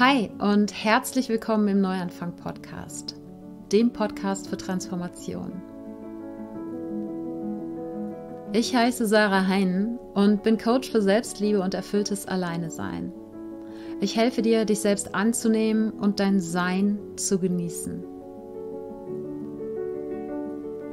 Hi und herzlich willkommen im Neuanfang Podcast, dem Podcast für Transformation. Ich heiße Sarah Heinen und bin Coach für Selbstliebe und erfülltes Alleinesein. Ich helfe dir, dich selbst anzunehmen und dein Sein zu genießen.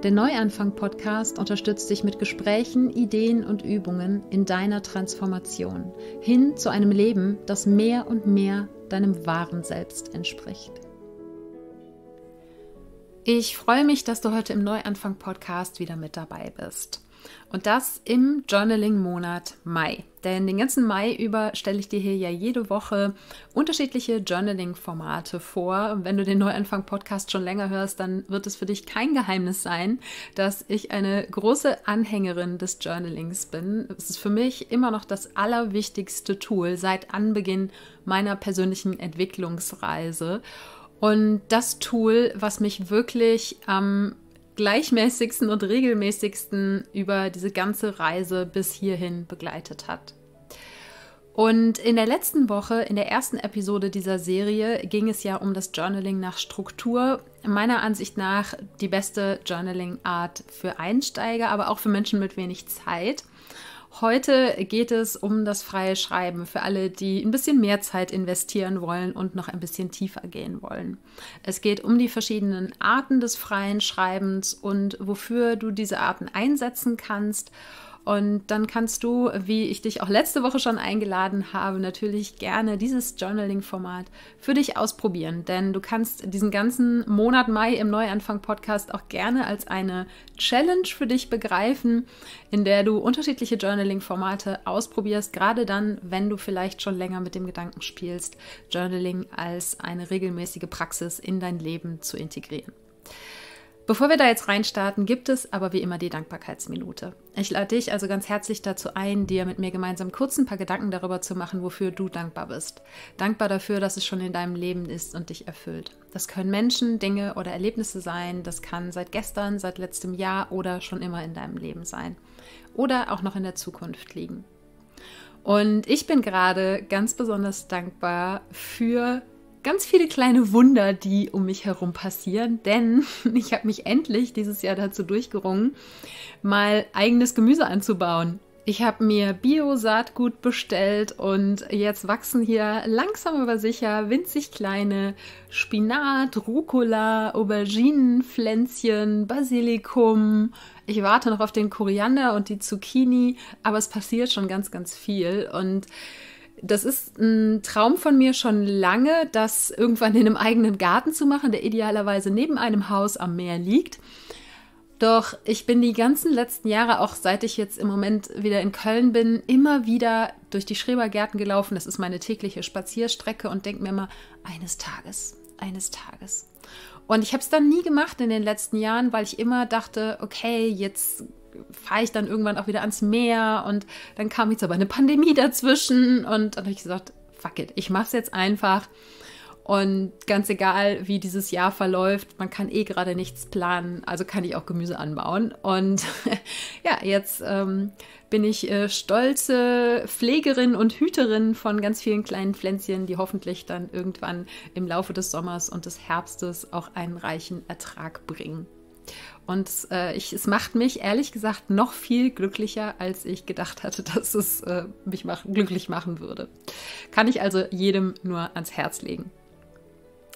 Der Neuanfang-Podcast unterstützt dich mit Gesprächen, Ideen und Übungen in deiner Transformation hin zu einem Leben, das mehr und mehr deinem wahren Selbst entspricht. Ich freue mich, dass du heute im Neuanfang-Podcast wieder mit dabei bist. Und das im Journaling-Monat Mai. Denn den ganzen Mai über stelle ich dir hier ja jede Woche unterschiedliche Journaling-Formate vor. Wenn du den Neuanfang-Podcast schon länger hörst, dann wird es für dich kein Geheimnis sein, dass ich eine große Anhängerin des Journalings bin. Es ist für mich immer noch das allerwichtigste Tool seit Anbeginn meiner persönlichen Entwicklungsreise. Und das Tool, was mich wirklich am ähm, gleichmäßigsten und regelmäßigsten über diese ganze Reise bis hierhin begleitet hat. Und in der letzten Woche, in der ersten Episode dieser Serie, ging es ja um das Journaling nach Struktur. Meiner Ansicht nach die beste Journaling-Art für Einsteiger, aber auch für Menschen mit wenig Zeit. Heute geht es um das freie Schreiben für alle, die ein bisschen mehr Zeit investieren wollen und noch ein bisschen tiefer gehen wollen. Es geht um die verschiedenen Arten des freien Schreibens und wofür du diese Arten einsetzen kannst und dann kannst du, wie ich dich auch letzte Woche schon eingeladen habe, natürlich gerne dieses Journaling-Format für dich ausprobieren. Denn du kannst diesen ganzen Monat Mai im Neuanfang-Podcast auch gerne als eine Challenge für dich begreifen, in der du unterschiedliche Journaling-Formate ausprobierst. Gerade dann, wenn du vielleicht schon länger mit dem Gedanken spielst, Journaling als eine regelmäßige Praxis in dein Leben zu integrieren. Bevor wir da jetzt reinstarten, gibt es aber wie immer die Dankbarkeitsminute. Ich lade dich also ganz herzlich dazu ein, dir mit mir gemeinsam kurz ein paar Gedanken darüber zu machen, wofür du dankbar bist. Dankbar dafür, dass es schon in deinem Leben ist und dich erfüllt. Das können Menschen, Dinge oder Erlebnisse sein. Das kann seit gestern, seit letztem Jahr oder schon immer in deinem Leben sein. Oder auch noch in der Zukunft liegen. Und ich bin gerade ganz besonders dankbar für ganz viele kleine Wunder, die um mich herum passieren, denn ich habe mich endlich dieses Jahr dazu durchgerungen, mal eigenes Gemüse anzubauen. Ich habe mir Bio-Saatgut bestellt und jetzt wachsen hier langsam aber sicher winzig kleine Spinat, Rucola, Auberginen, Pflänzchen, Basilikum. Ich warte noch auf den Koriander und die Zucchini, aber es passiert schon ganz, ganz viel und das ist ein Traum von mir schon lange, das irgendwann in einem eigenen Garten zu machen, der idealerweise neben einem Haus am Meer liegt. Doch ich bin die ganzen letzten Jahre, auch seit ich jetzt im Moment wieder in Köln bin, immer wieder durch die Schrebergärten gelaufen. Das ist meine tägliche Spazierstrecke und denke mir immer, eines Tages, eines Tages. Und ich habe es dann nie gemacht in den letzten Jahren, weil ich immer dachte, okay, jetzt fahre ich dann irgendwann auch wieder ans Meer und dann kam jetzt aber eine Pandemie dazwischen und dann habe ich gesagt, fuck it, ich mache es jetzt einfach. Und ganz egal, wie dieses Jahr verläuft, man kann eh gerade nichts planen, also kann ich auch Gemüse anbauen. Und ja, jetzt ähm, bin ich äh, stolze Pflegerin und Hüterin von ganz vielen kleinen Pflänzchen, die hoffentlich dann irgendwann im Laufe des Sommers und des Herbstes auch einen reichen Ertrag bringen. Und äh, ich, es macht mich ehrlich gesagt noch viel glücklicher, als ich gedacht hatte, dass es äh, mich mach, glücklich machen würde. Kann ich also jedem nur ans Herz legen.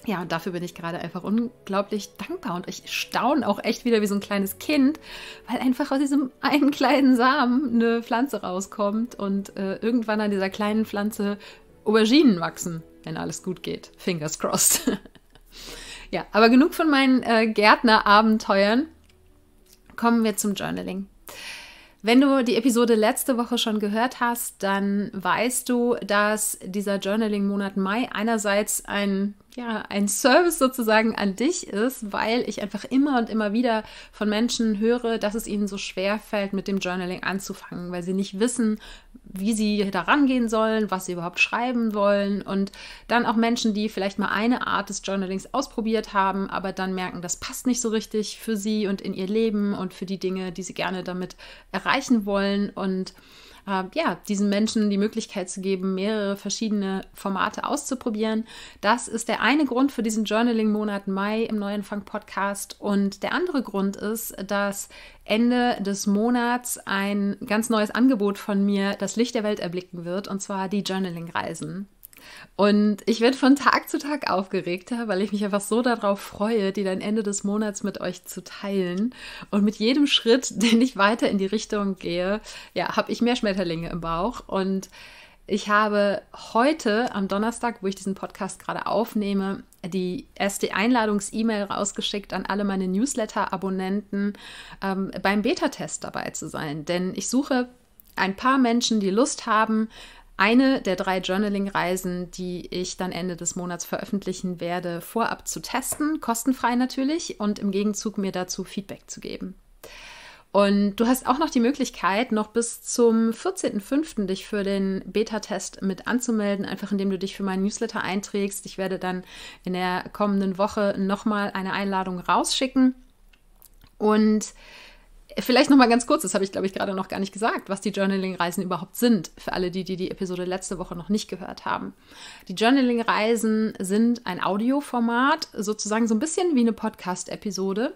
Ja, und dafür bin ich gerade einfach unglaublich dankbar und ich staune auch echt wieder wie so ein kleines Kind, weil einfach aus diesem einen kleinen Samen eine Pflanze rauskommt und äh, irgendwann an dieser kleinen Pflanze Auberginen wachsen, wenn alles gut geht. Fingers crossed. ja, aber genug von meinen äh, Gärtnerabenteuern kommen wir zum Journaling. Wenn du die Episode letzte Woche schon gehört hast, dann weißt du, dass dieser Journaling-Monat Mai einerseits ein, ja, ein Service sozusagen an dich ist, weil ich einfach immer und immer wieder von Menschen höre, dass es ihnen so schwer fällt, mit dem Journaling anzufangen, weil sie nicht wissen, wie sie da rangehen sollen, was sie überhaupt schreiben wollen und dann auch Menschen, die vielleicht mal eine Art des Journalings ausprobiert haben, aber dann merken, das passt nicht so richtig für sie und in ihr Leben und für die Dinge, die sie gerne damit erreichen wollen und äh, ja, diesen Menschen die Möglichkeit zu geben, mehrere verschiedene Formate auszuprobieren. Das ist der eine Grund für diesen Journaling-Monat Mai im Neuanfang-Podcast. Und der andere Grund ist, dass Ende des Monats ein ganz neues Angebot von mir das Licht der Welt erblicken wird, und zwar die Journaling-Reisen. Und ich werde von Tag zu Tag aufgeregter, weil ich mich einfach so darauf freue, die dann Ende des Monats mit euch zu teilen. Und mit jedem Schritt, den ich weiter in die Richtung gehe, ja, habe ich mehr Schmetterlinge im Bauch. Und ich habe heute am Donnerstag, wo ich diesen Podcast gerade aufnehme, die erste Einladungs-E-Mail rausgeschickt an alle meine Newsletter-Abonnenten, ähm, beim Beta-Test dabei zu sein. Denn ich suche ein paar Menschen, die Lust haben, eine der drei Journaling-Reisen, die ich dann Ende des Monats veröffentlichen werde, vorab zu testen, kostenfrei natürlich, und im Gegenzug mir dazu Feedback zu geben. Und du hast auch noch die Möglichkeit, noch bis zum 14.05. dich für den Beta-Test mit anzumelden, einfach indem du dich für meinen Newsletter einträgst. Ich werde dann in der kommenden Woche nochmal eine Einladung rausschicken. Und Vielleicht nochmal ganz kurz, das habe ich, glaube ich, gerade noch gar nicht gesagt, was die Journaling-Reisen überhaupt sind, für alle die, die die Episode letzte Woche noch nicht gehört haben. Die Journaling-Reisen sind ein Audioformat, sozusagen so ein bisschen wie eine Podcast-Episode,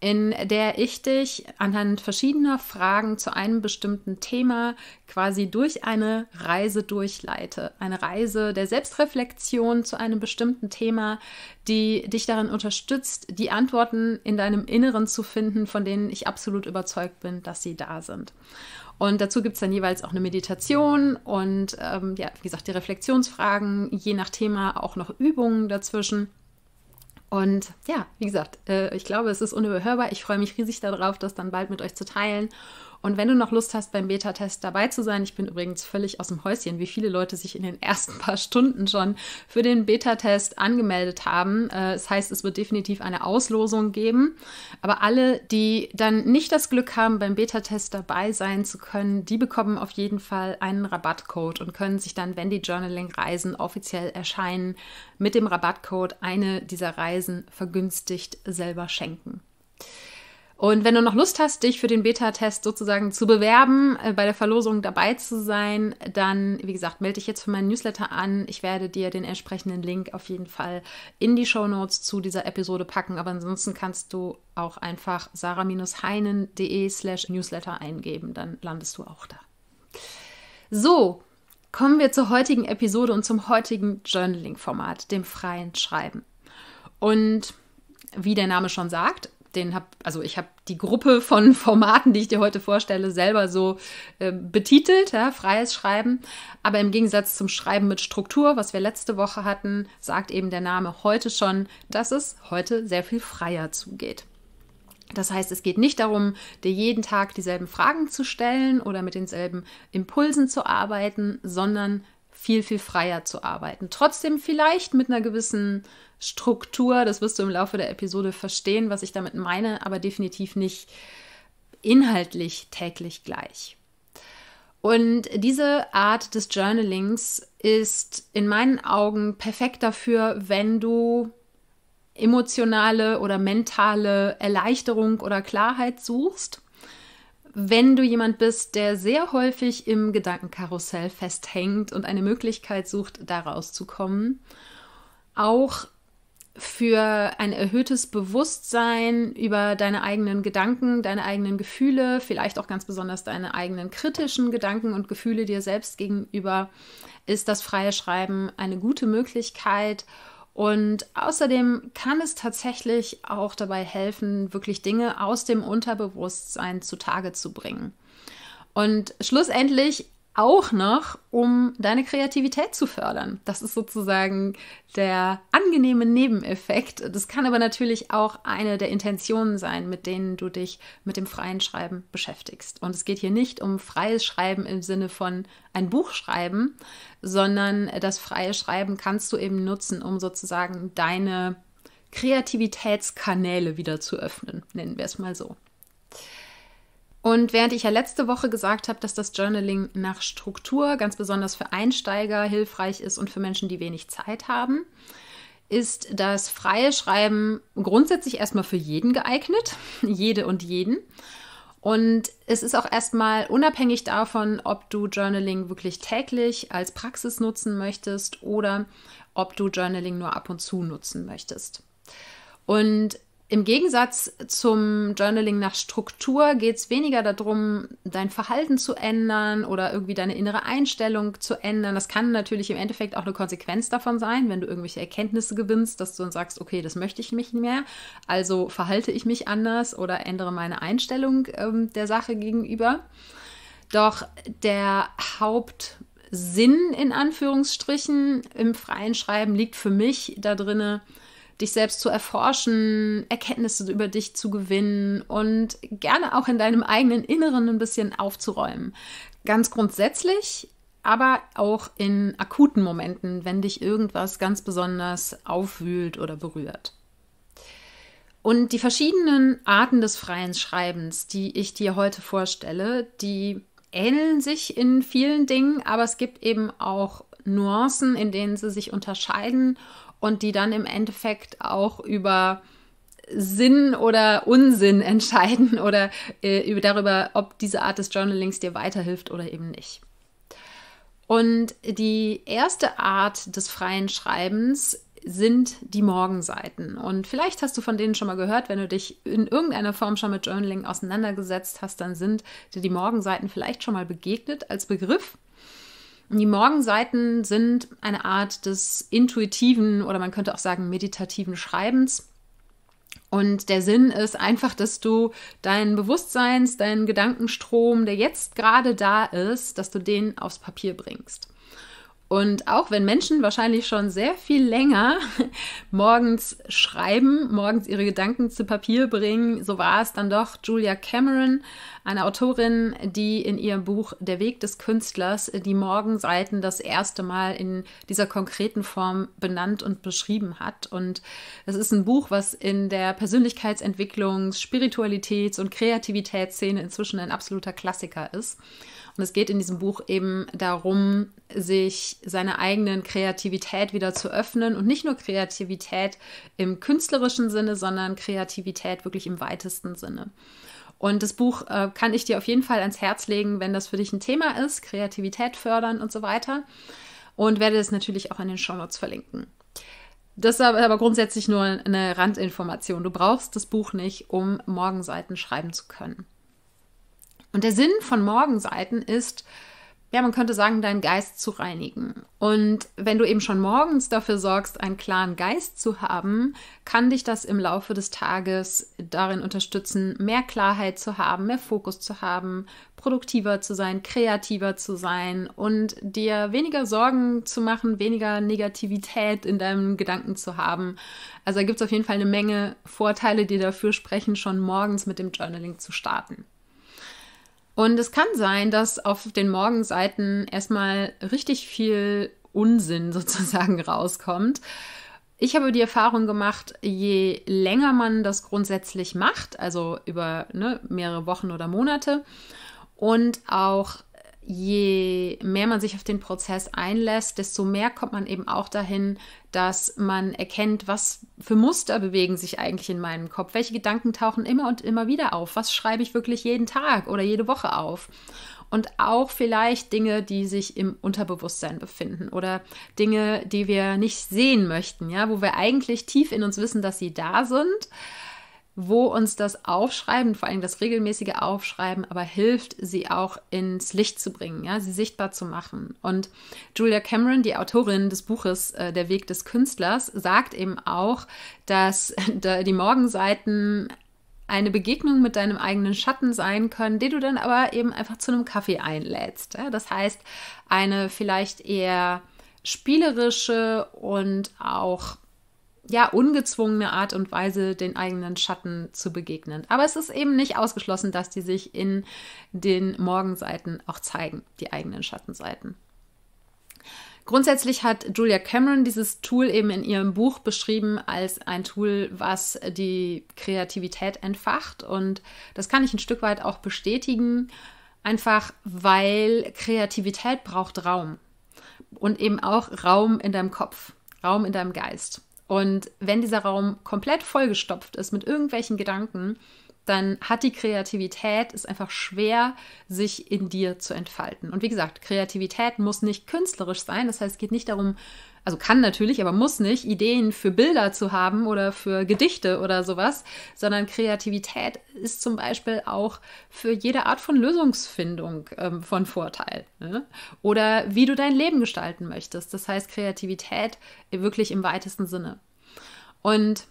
in der ich dich anhand verschiedener Fragen zu einem bestimmten Thema quasi durch eine Reise durchleite. Eine Reise der Selbstreflexion zu einem bestimmten Thema, die dich darin unterstützt, die Antworten in deinem Inneren zu finden, von denen ich absolut überzeugt bin überzeugt bin, dass sie da sind. Und dazu gibt es dann jeweils auch eine Meditation und ähm, ja, wie gesagt, die Reflexionsfragen, je nach Thema auch noch Übungen dazwischen. Und ja, wie gesagt, äh, ich glaube, es ist unüberhörbar. Ich freue mich riesig darauf, das dann bald mit euch zu teilen. Und wenn du noch Lust hast, beim Beta-Test dabei zu sein, ich bin übrigens völlig aus dem Häuschen, wie viele Leute sich in den ersten paar Stunden schon für den Beta-Test angemeldet haben. Äh, das heißt, es wird definitiv eine Auslosung geben. Aber alle, die dann nicht das Glück haben, beim Beta-Test dabei sein zu können, die bekommen auf jeden Fall einen Rabattcode und können sich dann, wenn die Journaling-Reisen offiziell erscheinen, mit dem Rabattcode eine dieser Reisen vergünstigt selber schenken. Und wenn du noch Lust hast, dich für den Beta-Test sozusagen zu bewerben, äh, bei der Verlosung dabei zu sein, dann, wie gesagt, melde dich jetzt für meinen Newsletter an. Ich werde dir den entsprechenden Link auf jeden Fall in die Show Notes zu dieser Episode packen. Aber ansonsten kannst du auch einfach sarah-heinen.de slash Newsletter eingeben. Dann landest du auch da. So, kommen wir zur heutigen Episode und zum heutigen Journaling-Format, dem freien Schreiben. Und wie der Name schon sagt, den hab, also ich habe die Gruppe von Formaten, die ich dir heute vorstelle, selber so äh, betitelt, ja, freies Schreiben. Aber im Gegensatz zum Schreiben mit Struktur, was wir letzte Woche hatten, sagt eben der Name heute schon, dass es heute sehr viel freier zugeht. Das heißt, es geht nicht darum, dir jeden Tag dieselben Fragen zu stellen oder mit denselben Impulsen zu arbeiten, sondern viel, viel freier zu arbeiten. Trotzdem vielleicht mit einer gewissen Struktur, das wirst du im Laufe der Episode verstehen, was ich damit meine, aber definitiv nicht inhaltlich täglich gleich. Und diese Art des Journalings ist in meinen Augen perfekt dafür, wenn du emotionale oder mentale Erleichterung oder Klarheit suchst wenn du jemand bist, der sehr häufig im Gedankenkarussell festhängt und eine Möglichkeit sucht, da rauszukommen, auch für ein erhöhtes Bewusstsein über deine eigenen Gedanken, deine eigenen Gefühle, vielleicht auch ganz besonders deine eigenen kritischen Gedanken und Gefühle dir selbst gegenüber, ist das freie Schreiben eine gute Möglichkeit und außerdem kann es tatsächlich auch dabei helfen, wirklich Dinge aus dem Unterbewusstsein zutage zu bringen. Und schlussendlich auch noch, um deine Kreativität zu fördern. Das ist sozusagen der angenehme Nebeneffekt. Das kann aber natürlich auch eine der Intentionen sein, mit denen du dich mit dem freien Schreiben beschäftigst. Und es geht hier nicht um freies Schreiben im Sinne von ein Buch schreiben, sondern das freie Schreiben kannst du eben nutzen, um sozusagen deine Kreativitätskanäle wieder zu öffnen, nennen wir es mal so. Und während ich ja letzte Woche gesagt habe, dass das Journaling nach Struktur ganz besonders für Einsteiger hilfreich ist und für Menschen, die wenig Zeit haben, ist das freie Schreiben grundsätzlich erstmal für jeden geeignet, jede und jeden. Und es ist auch erstmal unabhängig davon, ob du Journaling wirklich täglich als Praxis nutzen möchtest oder ob du Journaling nur ab und zu nutzen möchtest. Und im Gegensatz zum Journaling nach Struktur geht es weniger darum, dein Verhalten zu ändern oder irgendwie deine innere Einstellung zu ändern. Das kann natürlich im Endeffekt auch eine Konsequenz davon sein, wenn du irgendwelche Erkenntnisse gewinnst, dass du dann sagst, okay, das möchte ich nicht mehr, also verhalte ich mich anders oder ändere meine Einstellung ähm, der Sache gegenüber. Doch der Hauptsinn in Anführungsstrichen im freien Schreiben liegt für mich da drinne, dich selbst zu erforschen, Erkenntnisse über dich zu gewinnen und gerne auch in deinem eigenen Inneren ein bisschen aufzuräumen. Ganz grundsätzlich, aber auch in akuten Momenten, wenn dich irgendwas ganz besonders aufwühlt oder berührt. Und die verschiedenen Arten des freien Schreibens, die ich dir heute vorstelle, die ähneln sich in vielen Dingen, aber es gibt eben auch Nuancen, in denen sie sich unterscheiden und die dann im Endeffekt auch über Sinn oder Unsinn entscheiden oder äh, über, darüber, ob diese Art des Journalings dir weiterhilft oder eben nicht. Und die erste Art des freien Schreibens sind die Morgenseiten. Und vielleicht hast du von denen schon mal gehört, wenn du dich in irgendeiner Form schon mit Journaling auseinandergesetzt hast, dann sind dir die Morgenseiten vielleicht schon mal begegnet als Begriff. Die Morgenseiten sind eine Art des intuitiven oder man könnte auch sagen meditativen Schreibens. Und der Sinn ist einfach, dass du deinen Bewusstseins, deinen Gedankenstrom, der jetzt gerade da ist, dass du den aufs Papier bringst. Und auch wenn Menschen wahrscheinlich schon sehr viel länger morgens schreiben, morgens ihre Gedanken zu Papier bringen, so war es dann doch Julia Cameron, eine Autorin, die in ihrem Buch Der Weg des Künstlers die Morgenseiten das erste Mal in dieser konkreten Form benannt und beschrieben hat. Und es ist ein Buch, was in der Persönlichkeitsentwicklungs-, Spiritualitäts- und Kreativitätsszene inzwischen ein absoluter Klassiker ist. Und es geht in diesem Buch eben darum, sich seiner eigenen Kreativität wieder zu öffnen und nicht nur Kreativität im künstlerischen Sinne, sondern Kreativität wirklich im weitesten Sinne. Und das Buch äh, kann ich dir auf jeden Fall ans Herz legen, wenn das für dich ein Thema ist, Kreativität fördern und so weiter. Und werde es natürlich auch in den Show Notes verlinken. Das ist aber grundsätzlich nur eine Randinformation. Du brauchst das Buch nicht, um Morgenseiten schreiben zu können. Und der Sinn von Morgenseiten ist, ja, man könnte sagen, deinen Geist zu reinigen. Und wenn du eben schon morgens dafür sorgst, einen klaren Geist zu haben, kann dich das im Laufe des Tages darin unterstützen, mehr Klarheit zu haben, mehr Fokus zu haben, produktiver zu sein, kreativer zu sein und dir weniger Sorgen zu machen, weniger Negativität in deinen Gedanken zu haben. Also da gibt es auf jeden Fall eine Menge Vorteile, die dafür sprechen, schon morgens mit dem Journaling zu starten. Und es kann sein, dass auf den Morgenseiten erstmal richtig viel Unsinn sozusagen rauskommt. Ich habe die Erfahrung gemacht, je länger man das grundsätzlich macht, also über ne, mehrere Wochen oder Monate und auch je mehr man sich auf den Prozess einlässt, desto mehr kommt man eben auch dahin, dass man erkennt, was für Muster bewegen sich eigentlich in meinem Kopf, welche Gedanken tauchen immer und immer wieder auf, was schreibe ich wirklich jeden Tag oder jede Woche auf. Und auch vielleicht Dinge, die sich im Unterbewusstsein befinden oder Dinge, die wir nicht sehen möchten, ja, wo wir eigentlich tief in uns wissen, dass sie da sind, wo uns das Aufschreiben, vor allem das regelmäßige Aufschreiben, aber hilft, sie auch ins Licht zu bringen, ja, sie sichtbar zu machen. Und Julia Cameron, die Autorin des Buches äh, Der Weg des Künstlers, sagt eben auch, dass die Morgenseiten eine Begegnung mit deinem eigenen Schatten sein können, den du dann aber eben einfach zu einem Kaffee einlädst. Ja? Das heißt, eine vielleicht eher spielerische und auch ja, ungezwungene Art und Weise den eigenen Schatten zu begegnen. Aber es ist eben nicht ausgeschlossen, dass die sich in den Morgenseiten auch zeigen, die eigenen Schattenseiten. Grundsätzlich hat Julia Cameron dieses Tool eben in ihrem Buch beschrieben als ein Tool, was die Kreativität entfacht. Und das kann ich ein Stück weit auch bestätigen, einfach weil Kreativität braucht Raum. Und eben auch Raum in deinem Kopf, Raum in deinem Geist. Und wenn dieser Raum komplett vollgestopft ist mit irgendwelchen Gedanken, dann hat die Kreativität es einfach schwer, sich in dir zu entfalten. Und wie gesagt, Kreativität muss nicht künstlerisch sein. Das heißt, es geht nicht darum, also kann natürlich, aber muss nicht, Ideen für Bilder zu haben oder für Gedichte oder sowas, sondern Kreativität ist zum Beispiel auch für jede Art von Lösungsfindung ähm, von Vorteil. Ne? Oder wie du dein Leben gestalten möchtest. Das heißt Kreativität wirklich im weitesten Sinne. Und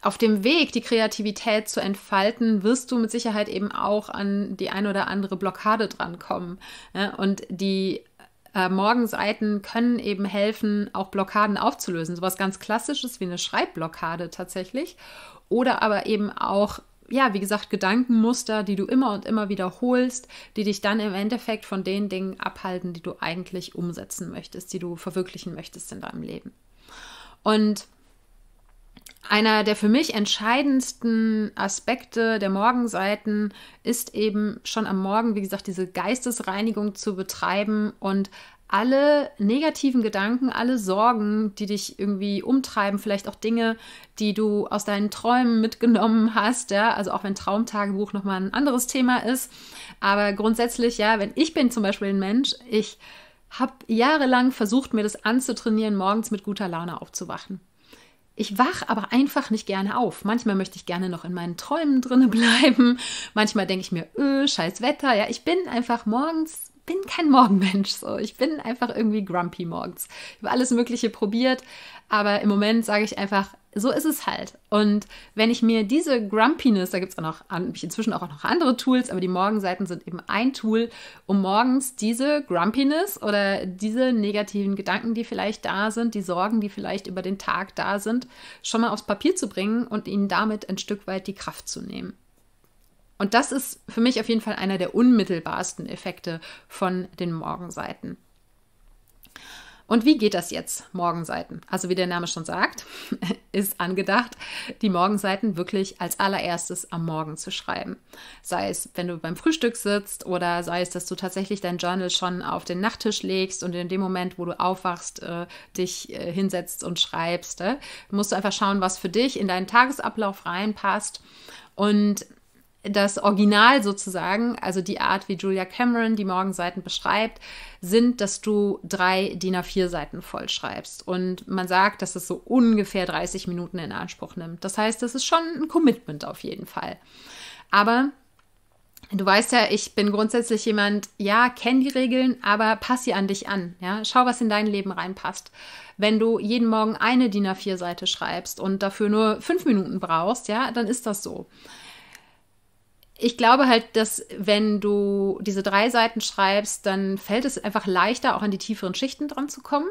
auf dem Weg, die Kreativität zu entfalten, wirst du mit Sicherheit eben auch an die ein oder andere Blockade drankommen. Ja? Ne? Und die äh, Morgenseiten können eben helfen, auch Blockaden aufzulösen. Sowas ganz Klassisches wie eine Schreibblockade tatsächlich. Oder aber eben auch ja, wie gesagt, Gedankenmuster, die du immer und immer wiederholst, die dich dann im Endeffekt von den Dingen abhalten, die du eigentlich umsetzen möchtest, die du verwirklichen möchtest in deinem Leben. Und einer der für mich entscheidendsten Aspekte der Morgenseiten ist eben schon am Morgen, wie gesagt, diese Geistesreinigung zu betreiben und alle negativen Gedanken, alle Sorgen, die dich irgendwie umtreiben, vielleicht auch Dinge, die du aus deinen Träumen mitgenommen hast, ja, also auch wenn Traumtagebuch nochmal ein anderes Thema ist, aber grundsätzlich, ja, wenn ich bin zum Beispiel ein Mensch, ich habe jahrelang versucht, mir das anzutrainieren, morgens mit guter Laune aufzuwachen. Ich wache aber einfach nicht gerne auf. Manchmal möchte ich gerne noch in meinen Träumen drinne bleiben. Manchmal denke ich mir, öh, scheiß Wetter. Ja, ich bin einfach morgens bin kein Morgenmensch. So. Ich bin einfach irgendwie grumpy morgens. Ich habe alles Mögliche probiert, aber im Moment sage ich einfach, so ist es halt. Und wenn ich mir diese Grumpiness, da gibt es auch noch inzwischen auch noch andere Tools, aber die Morgenseiten sind eben ein Tool, um morgens diese Grumpiness oder diese negativen Gedanken, die vielleicht da sind, die Sorgen, die vielleicht über den Tag da sind, schon mal aufs Papier zu bringen und ihnen damit ein Stück weit die Kraft zu nehmen. Und das ist für mich auf jeden Fall einer der unmittelbarsten Effekte von den Morgenseiten. Und wie geht das jetzt? Morgenseiten. Also wie der Name schon sagt, ist angedacht, die Morgenseiten wirklich als allererstes am Morgen zu schreiben. Sei es, wenn du beim Frühstück sitzt oder sei es, dass du tatsächlich dein Journal schon auf den Nachttisch legst und in dem Moment, wo du aufwachst, äh, dich äh, hinsetzt und schreibst. Äh, musst du einfach schauen, was für dich in deinen Tagesablauf reinpasst. Und das Original sozusagen, also die Art, wie Julia Cameron die Morgenseiten beschreibt, sind, dass du drei DIN A4-Seiten vollschreibst. Und man sagt, dass es so ungefähr 30 Minuten in Anspruch nimmt. Das heißt, das ist schon ein Commitment auf jeden Fall. Aber Du weißt ja, ich bin grundsätzlich jemand, ja, kenn die Regeln, aber pass sie an dich an. Ja? Schau, was in dein Leben reinpasst. Wenn du jeden Morgen eine DIN A4-Seite schreibst und dafür nur fünf Minuten brauchst, ja, dann ist das so ich glaube halt, dass wenn du diese drei Seiten schreibst, dann fällt es einfach leichter, auch an die tieferen Schichten dran zu kommen.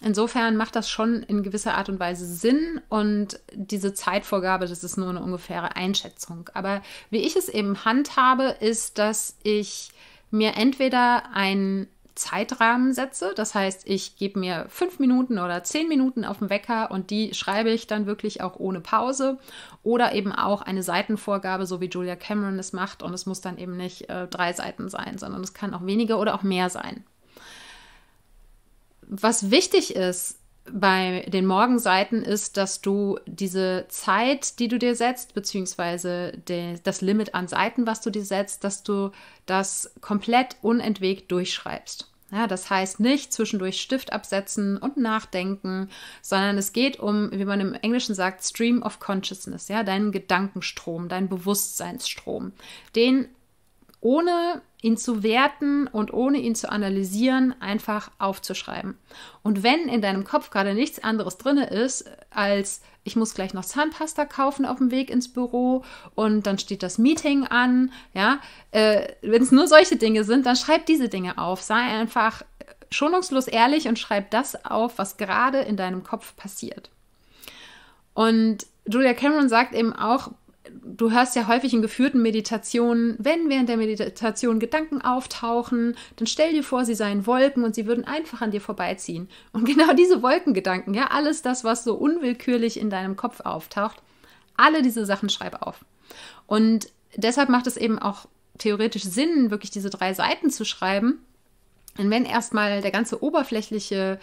Insofern macht das schon in gewisser Art und Weise Sinn und diese Zeitvorgabe, das ist nur eine ungefähre Einschätzung. Aber wie ich es eben handhabe, ist, dass ich mir entweder ein Zeitrahmen setze. Das heißt, ich gebe mir fünf Minuten oder zehn Minuten auf dem Wecker und die schreibe ich dann wirklich auch ohne Pause oder eben auch eine Seitenvorgabe, so wie Julia Cameron es macht. Und es muss dann eben nicht äh, drei Seiten sein, sondern es kann auch weniger oder auch mehr sein. Was wichtig ist, bei den Morgenseiten ist, dass du diese Zeit, die du dir setzt, beziehungsweise de, das Limit an Seiten, was du dir setzt, dass du das komplett unentwegt durchschreibst. Ja, das heißt nicht zwischendurch Stift absetzen und nachdenken, sondern es geht um, wie man im Englischen sagt, Stream of Consciousness, ja, deinen Gedankenstrom, deinen Bewusstseinsstrom, den ohne ihn zu werten und ohne ihn zu analysieren, einfach aufzuschreiben. Und wenn in deinem Kopf gerade nichts anderes drin ist, als ich muss gleich noch Zahnpasta kaufen auf dem Weg ins Büro und dann steht das Meeting an, ja, äh, wenn es nur solche Dinge sind, dann schreib diese Dinge auf. Sei einfach schonungslos ehrlich und schreib das auf, was gerade in deinem Kopf passiert. Und Julia Cameron sagt eben auch, du hörst ja häufig in geführten Meditationen, wenn während der Meditation Gedanken auftauchen, dann stell dir vor, sie seien Wolken und sie würden einfach an dir vorbeiziehen. Und genau diese Wolkengedanken, ja, alles das, was so unwillkürlich in deinem Kopf auftaucht, alle diese Sachen schreib auf. Und deshalb macht es eben auch theoretisch Sinn, wirklich diese drei Seiten zu schreiben. Und wenn erstmal der ganze oberflächliche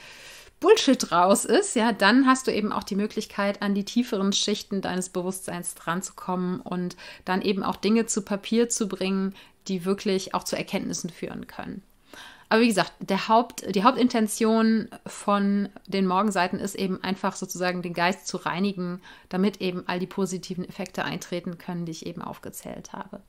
Bullshit raus ist, ja, dann hast du eben auch die Möglichkeit, an die tieferen Schichten deines Bewusstseins dran zu kommen und dann eben auch Dinge zu Papier zu bringen, die wirklich auch zu Erkenntnissen führen können. Aber wie gesagt, der Haupt, die Hauptintention von den Morgenseiten ist eben einfach sozusagen den Geist zu reinigen, damit eben all die positiven Effekte eintreten können, die ich eben aufgezählt habe.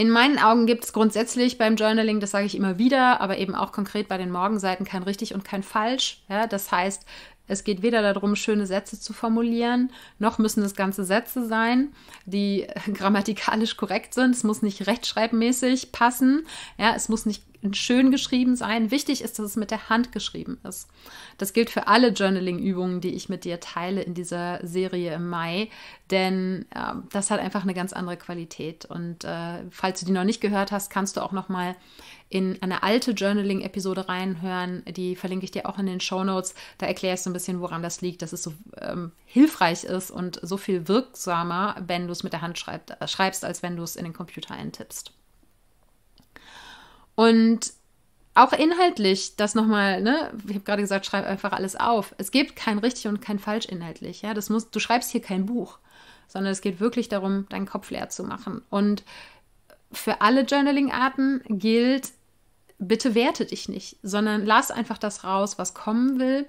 In meinen Augen gibt es grundsätzlich beim Journaling, das sage ich immer wieder, aber eben auch konkret bei den Morgenseiten kein richtig und kein falsch. Ja, das heißt, es geht weder darum, schöne Sätze zu formulieren, noch müssen es ganze Sätze sein, die grammatikalisch korrekt sind. Es muss nicht rechtschreibmäßig passen. Ja, es muss nicht schön geschrieben sein. Wichtig ist, dass es mit der Hand geschrieben ist. Das gilt für alle Journaling-Übungen, die ich mit dir teile in dieser Serie im Mai, denn äh, das hat einfach eine ganz andere Qualität. Und äh, falls du die noch nicht gehört hast, kannst du auch noch mal in eine alte Journaling-Episode reinhören. Die verlinke ich dir auch in den Show Notes. Da erkläre ich so ein bisschen, woran das liegt, dass es so ähm, hilfreich ist und so viel wirksamer, wenn du es mit der Hand schreib, äh, schreibst, als wenn du es in den Computer eintippst. Und auch inhaltlich das nochmal, ne? Ich habe gerade gesagt, schreib einfach alles auf. Es gibt kein richtig und kein falsch inhaltlich. Ja, das muss, du schreibst hier kein Buch, sondern es geht wirklich darum, deinen Kopf leer zu machen. Und für alle Journaling-Arten gilt, bitte werte dich nicht, sondern lass einfach das raus, was kommen will,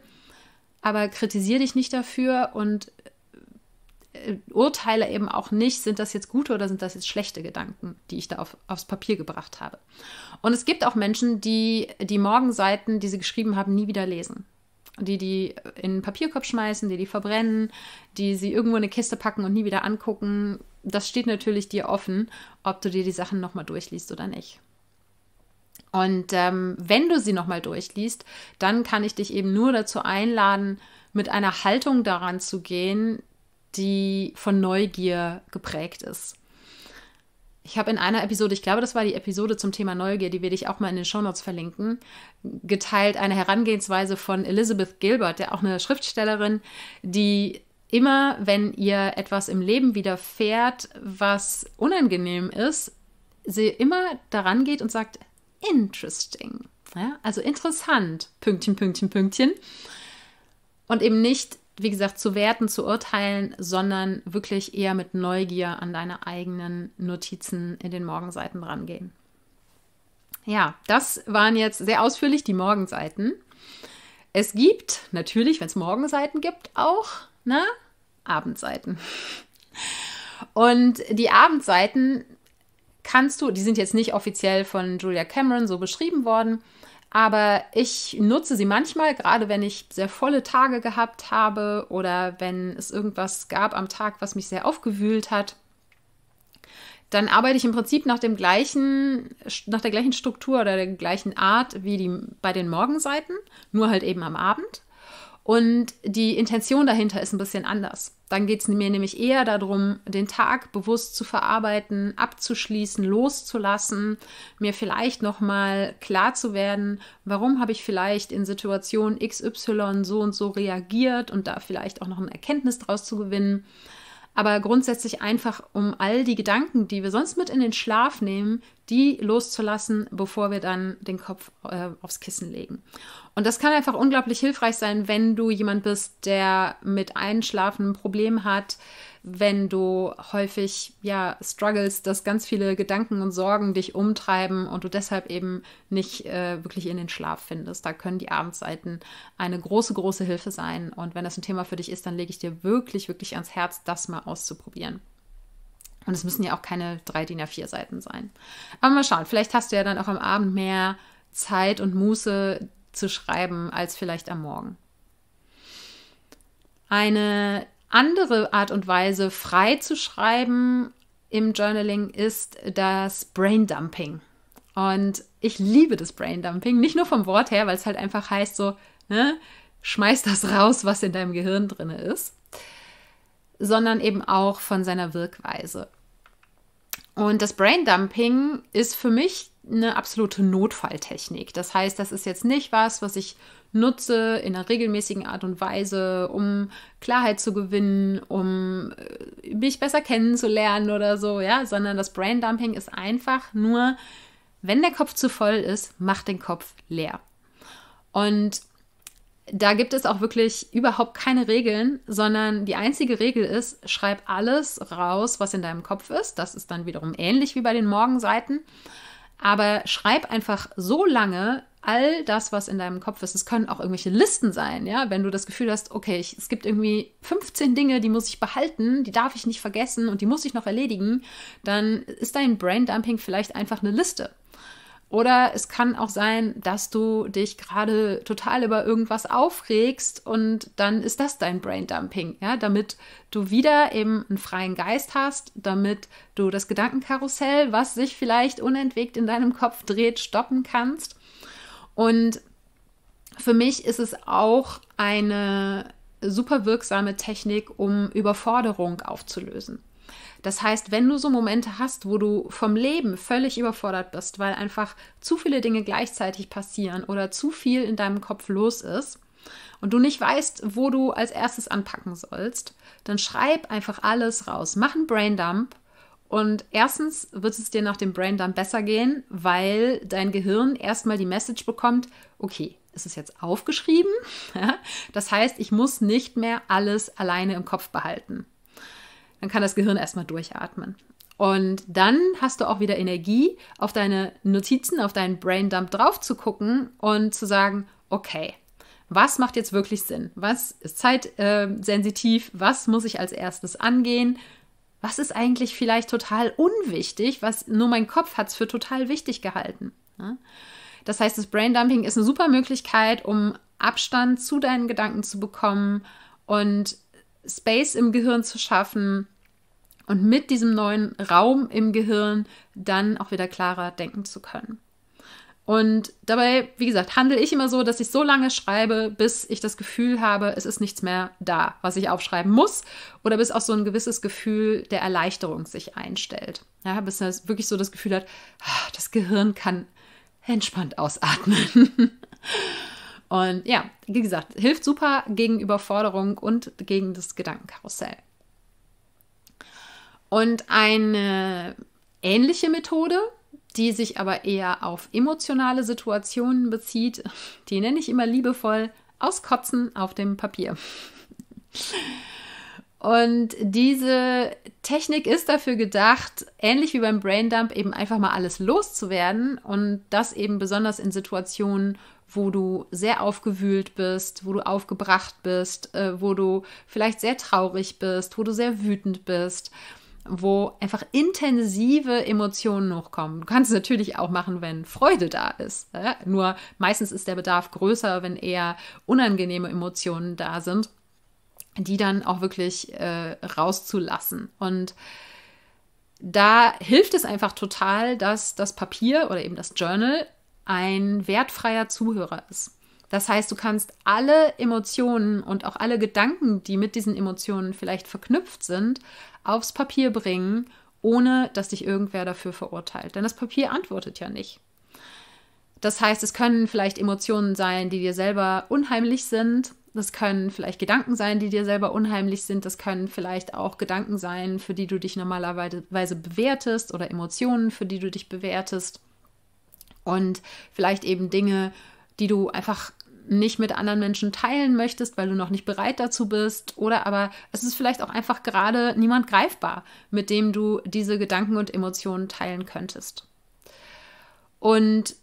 aber kritisiere dich nicht dafür und äh, urteile eben auch nicht, sind das jetzt gute oder sind das jetzt schlechte Gedanken, die ich da auf, aufs Papier gebracht habe. Und es gibt auch Menschen, die die Morgenseiten, die sie geschrieben haben, nie wieder lesen. Die die in den Papierkorb schmeißen, die die verbrennen, die sie irgendwo in eine Kiste packen und nie wieder angucken. Das steht natürlich dir offen, ob du dir die Sachen nochmal durchliest oder nicht. Und ähm, wenn du sie nochmal durchliest, dann kann ich dich eben nur dazu einladen, mit einer Haltung daran zu gehen, die von Neugier geprägt ist. Ich habe in einer Episode, ich glaube, das war die Episode zum Thema Neugier, die werde ich auch mal in den Shownotes verlinken, geteilt eine Herangehensweise von Elizabeth Gilbert, der auch eine Schriftstellerin, die immer, wenn ihr etwas im Leben widerfährt, was unangenehm ist, sie immer daran geht und sagt, interesting. Ja, also interessant, Pünktchen, Pünktchen, Pünktchen. Und eben nicht wie gesagt, zu werten, zu urteilen, sondern wirklich eher mit Neugier an deine eigenen Notizen in den Morgenseiten rangehen. Ja, das waren jetzt sehr ausführlich die Morgenseiten. Es gibt natürlich, wenn es Morgenseiten gibt, auch ne, Abendseiten. Und die Abendseiten kannst du, die sind jetzt nicht offiziell von Julia Cameron so beschrieben worden, aber ich nutze sie manchmal, gerade wenn ich sehr volle Tage gehabt habe oder wenn es irgendwas gab am Tag, was mich sehr aufgewühlt hat. Dann arbeite ich im Prinzip nach dem gleichen, nach der gleichen Struktur oder der gleichen Art wie die, bei den Morgenseiten, nur halt eben am Abend. Und die Intention dahinter ist ein bisschen anders. Dann geht es mir nämlich eher darum, den Tag bewusst zu verarbeiten, abzuschließen, loszulassen, mir vielleicht nochmal klar zu werden, warum habe ich vielleicht in Situation XY so und so reagiert und da vielleicht auch noch eine Erkenntnis draus zu gewinnen aber grundsätzlich einfach, um all die Gedanken, die wir sonst mit in den Schlaf nehmen, die loszulassen, bevor wir dann den Kopf äh, aufs Kissen legen. Und das kann einfach unglaublich hilfreich sein, wenn du jemand bist, der mit Einschlafen ein Problem hat, wenn du häufig ja struggles, dass ganz viele Gedanken und Sorgen dich umtreiben und du deshalb eben nicht äh, wirklich in den Schlaf findest. Da können die Abendseiten eine große, große Hilfe sein. Und wenn das ein Thema für dich ist, dann lege ich dir wirklich, wirklich ans Herz, das mal auszuprobieren. Und es müssen ja auch keine drei DIN A4 Seiten sein. Aber mal schauen, vielleicht hast du ja dann auch am Abend mehr Zeit und Muße zu schreiben als vielleicht am Morgen. Eine andere Art und Weise frei zu schreiben im Journaling ist das Braindumping. Und ich liebe das Braindumping, nicht nur vom Wort her, weil es halt einfach heißt so, ne, schmeiß das raus, was in deinem Gehirn drin ist, sondern eben auch von seiner Wirkweise. Und das Braindumping ist für mich eine absolute Notfalltechnik. Das heißt, das ist jetzt nicht was, was ich nutze in einer regelmäßigen Art und Weise, um Klarheit zu gewinnen, um äh, mich besser kennenzulernen oder so, ja, sondern das Braindumping ist einfach nur, wenn der Kopf zu voll ist, macht den Kopf leer. Und da gibt es auch wirklich überhaupt keine Regeln, sondern die einzige Regel ist, schreib alles raus, was in deinem Kopf ist. Das ist dann wiederum ähnlich wie bei den Morgenseiten. Aber schreib einfach so lange all das, was in deinem Kopf ist. Es können auch irgendwelche Listen sein, ja. Wenn du das Gefühl hast, okay, ich, es gibt irgendwie 15 Dinge, die muss ich behalten, die darf ich nicht vergessen und die muss ich noch erledigen, dann ist dein Braindumping vielleicht einfach eine Liste. Oder es kann auch sein, dass du dich gerade total über irgendwas aufregst und dann ist das dein Braindumping, ja, damit du wieder eben einen freien Geist hast, damit du das Gedankenkarussell, was sich vielleicht unentwegt in deinem Kopf dreht, stoppen kannst. Und für mich ist es auch eine super wirksame Technik, um Überforderung aufzulösen. Das heißt, wenn du so Momente hast, wo du vom Leben völlig überfordert bist, weil einfach zu viele Dinge gleichzeitig passieren oder zu viel in deinem Kopf los ist, und du nicht weißt, wo du als erstes anpacken sollst, dann schreib einfach alles raus. Mach einen Braindump. Und erstens wird es dir nach dem Braindump besser gehen, weil dein Gehirn erstmal die Message bekommt, okay, es ist jetzt aufgeschrieben. das heißt, ich muss nicht mehr alles alleine im Kopf behalten dann kann das Gehirn erstmal durchatmen. Und dann hast du auch wieder Energie, auf deine Notizen, auf deinen Braindump drauf zu gucken und zu sagen, okay, was macht jetzt wirklich Sinn? Was ist zeitsensitiv? Was muss ich als erstes angehen? Was ist eigentlich vielleicht total unwichtig? Was nur mein Kopf hat es für total wichtig gehalten. Ne? Das heißt, das Braindumping ist eine super Möglichkeit, um Abstand zu deinen Gedanken zu bekommen und Space im Gehirn zu schaffen und mit diesem neuen Raum im Gehirn dann auch wieder klarer denken zu können. Und dabei, wie gesagt, handle ich immer so, dass ich so lange schreibe, bis ich das Gefühl habe, es ist nichts mehr da, was ich aufschreiben muss, oder bis auch so ein gewisses Gefühl der Erleichterung sich einstellt. Ja, bis man wirklich so das Gefühl hat, ah, das Gehirn kann entspannt ausatmen. Und ja, wie gesagt, hilft super gegen Überforderung und gegen das Gedankenkarussell. Und eine ähnliche Methode, die sich aber eher auf emotionale Situationen bezieht, die nenne ich immer liebevoll Auskotzen auf dem Papier. Und diese Technik ist dafür gedacht, ähnlich wie beim Braindump, eben einfach mal alles loszuwerden und das eben besonders in Situationen, wo du sehr aufgewühlt bist, wo du aufgebracht bist, äh, wo du vielleicht sehr traurig bist, wo du sehr wütend bist, wo einfach intensive Emotionen hochkommen. Du kannst es natürlich auch machen, wenn Freude da ist. Äh? Nur meistens ist der Bedarf größer, wenn eher unangenehme Emotionen da sind, die dann auch wirklich äh, rauszulassen. Und da hilft es einfach total, dass das Papier oder eben das Journal ein wertfreier Zuhörer ist. Das heißt, du kannst alle Emotionen und auch alle Gedanken, die mit diesen Emotionen vielleicht verknüpft sind, aufs Papier bringen, ohne dass dich irgendwer dafür verurteilt. Denn das Papier antwortet ja nicht. Das heißt, es können vielleicht Emotionen sein, die dir selber unheimlich sind. Das können vielleicht Gedanken sein, die dir selber unheimlich sind. Das können vielleicht auch Gedanken sein, für die du dich normalerweise bewertest oder Emotionen, für die du dich bewertest und vielleicht eben Dinge, die du einfach nicht mit anderen Menschen teilen möchtest, weil du noch nicht bereit dazu bist. Oder aber es ist vielleicht auch einfach gerade niemand greifbar, mit dem du diese Gedanken und Emotionen teilen könntest. Und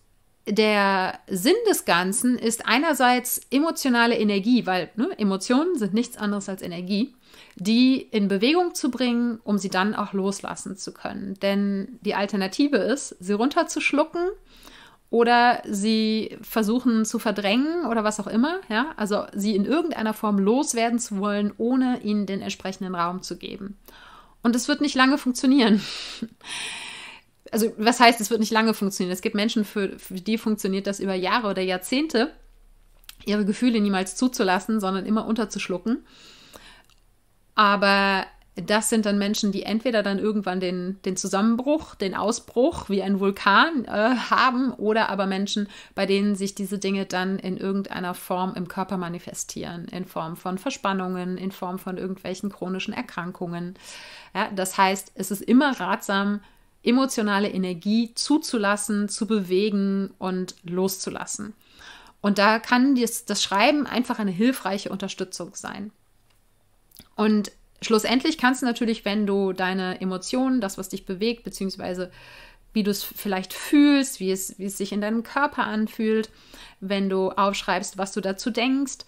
der Sinn des Ganzen ist einerseits emotionale Energie, weil ne, Emotionen sind nichts anderes als Energie, die in Bewegung zu bringen, um sie dann auch loslassen zu können. Denn die Alternative ist, sie runterzuschlucken oder sie versuchen zu verdrängen oder was auch immer, ja, also sie in irgendeiner Form loswerden zu wollen, ohne ihnen den entsprechenden Raum zu geben. Und es wird nicht lange funktionieren. Also, was heißt, es wird nicht lange funktionieren? Es gibt Menschen, für, für die funktioniert das über Jahre oder Jahrzehnte, ihre Gefühle niemals zuzulassen, sondern immer unterzuschlucken. Aber das sind dann Menschen, die entweder dann irgendwann den, den Zusammenbruch, den Ausbruch wie ein Vulkan äh, haben oder aber Menschen, bei denen sich diese Dinge dann in irgendeiner Form im Körper manifestieren, in Form von Verspannungen, in Form von irgendwelchen chronischen Erkrankungen. Ja, das heißt, es ist immer ratsam, emotionale Energie zuzulassen, zu bewegen und loszulassen. Und da kann das, das Schreiben einfach eine hilfreiche Unterstützung sein. Und schlussendlich kannst du natürlich, wenn du deine Emotionen, das, was dich bewegt, beziehungsweise wie du es vielleicht fühlst, wie es, wie es sich in deinem Körper anfühlt, wenn du aufschreibst, was du dazu denkst,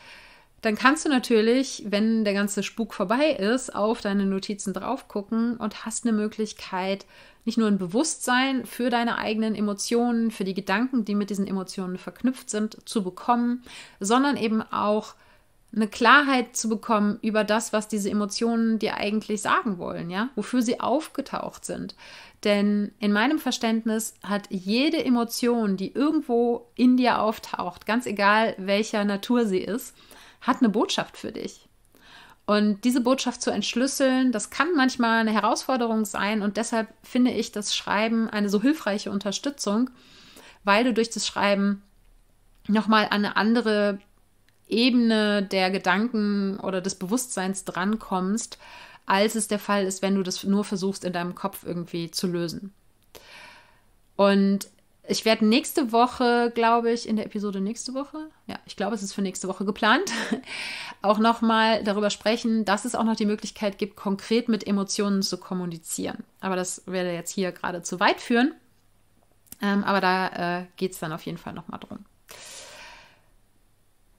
dann kannst du natürlich, wenn der ganze Spuk vorbei ist, auf deine Notizen drauf gucken und hast eine Möglichkeit, nicht nur ein Bewusstsein für deine eigenen Emotionen, für die Gedanken, die mit diesen Emotionen verknüpft sind, zu bekommen, sondern eben auch eine Klarheit zu bekommen über das, was diese Emotionen dir eigentlich sagen wollen, ja, wofür sie aufgetaucht sind. Denn in meinem Verständnis hat jede Emotion, die irgendwo in dir auftaucht, ganz egal welcher Natur sie ist, hat eine Botschaft für dich. Und diese Botschaft zu entschlüsseln, das kann manchmal eine Herausforderung sein und deshalb finde ich das Schreiben eine so hilfreiche Unterstützung, weil du durch das Schreiben nochmal an eine andere Ebene der Gedanken oder des Bewusstseins drankommst, als es der Fall ist, wenn du das nur versuchst, in deinem Kopf irgendwie zu lösen. Und ich werde nächste Woche, glaube ich, in der Episode nächste Woche, ja, ich glaube, es ist für nächste Woche geplant, auch nochmal darüber sprechen, dass es auch noch die Möglichkeit gibt, konkret mit Emotionen zu kommunizieren. Aber das werde jetzt hier gerade zu weit führen. Ähm, aber da äh, geht es dann auf jeden Fall nochmal drum.